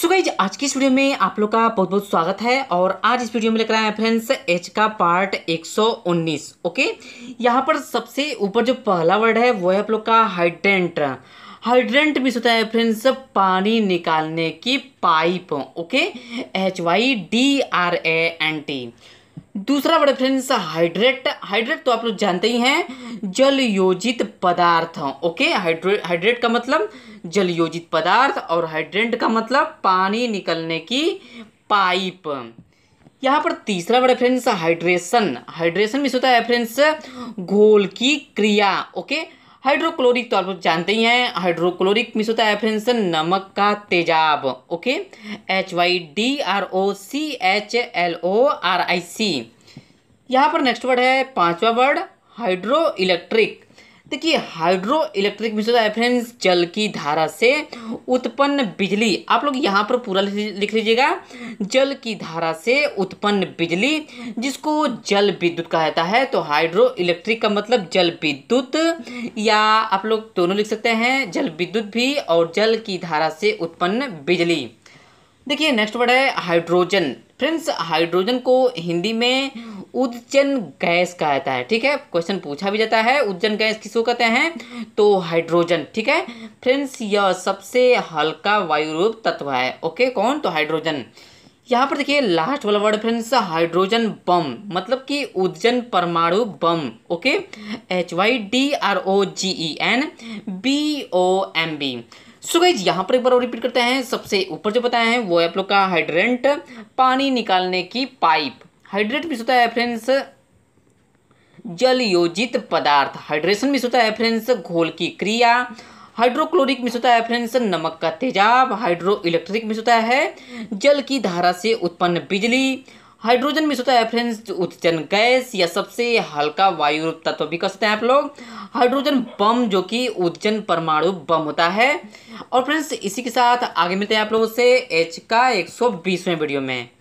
so guys आज की इस वीडियो में आप लोग का बहुत बहुत स्वागत है और आज इस वीडियो में लेकर आए हैं फ्रेंड्स एच का पार्ट 119 ओके यहाँ पर सबसे ऊपर जो पहला वर्ड है वो है आप लोग का हाइड्रेंट हाइड्रेंट भी होता है फ्रेंड्स पानी निकालने की pipe okay H Y D R A N T दूसरा वर्ड फ्रेंड्स हाइड्रेट हाइड्रेट तो आप लोग जानते ही हैं जल योजित पदार्थ ओके हाइड्रेट हाइड्रेट का मतलब जल योजित पदार्थ और हाइड्रेंट का मतलब पानी निकलने की पाइप यहाँ पर तीसरा वर्ड फ्रेंड्स हाइड्रेशन हाइड्रेशन में होता है फ्रेंड्स घोल की क्रिया ओके हाइड्रोक्लोरिक तो आप लोग जानते ही हैं हाइड्रोक्लोरिक मिस होता है फ्रेंड्स नमक का तेजाब okay H Y D R O C H L O R I C यहाँ पर नेक्स्ट वर्ड है पांचवा वर्ड हाइड्रो इलेक्ट्रिक देखिए हाइड्रो इलेक्ट्रिक मिशन है फ्रेंड्स जल की धारा से उत्पन्न बिजली आप लोग यहाँ पर पूरा लिख लीजिएगा जल की धारा से उत्पन्न बिजली जिसको जल विद्युत कहा जाता है तो हाइड्रो इलेक्ट्रिक का मतलब जल विद्युत या आप लोग दोनों लिख सकते हैं जल विद्युत भी और जल की धारा से उत्पन्न बिजली देखिए नेक्स्ट वर्ड है हाइड्रोजन फ्रेंड्स हाइड्रोजन को हिंदी में उज्जन गैस कहता है ठीक है क्वेश्चन पूछा भी जाता है उज्जन गैस किसको कहते हैं तो हाइड्रोजन ठीक है फ्रेंड्स यह सबसे हल्का वायु रूप तत्व है ओके कौन तो हाइड्रोजन यहाँ पर देखिए लास्ट वाला वर्ड फ्रेंड्स हाइड्रोजन बम मतलब कि उज्जन परमाणु बम okay H Y D R O G E N B O M B so guys यहाँ पर एक बार और रिपीट करते हैं सबसे ऊपर जो बताया है वो आप लोग का हाइड्रेंट पानी निकालने की पाइप हाइड्रेट मिस होता है फ्रेंड्स जल योजित पदार्थ हाइड्रेशन मिस होता है फ्रेंड्स घोल की क्रिया हाइड्रोक्लोरिक मिस होता है फ्रेंड्स नमक का तेजाब हाइड्रो इलेक्ट्रिक मिस होता है जल की धारा से उत्पन्न बिजली हाइड्रोजन मिस होता है फ्रेंड्स उत्सर्जन गैस या सबसे हल्का वायु तत्व भी कह सकते हैं आप लोग हाइड्रोजन बम जो कि उत्सर्जन परमाणु बम होता है और फ्रेंड्स इसी के साथ आगे मिलते हैं आप लोगों से एच का एक सौ वीडियो में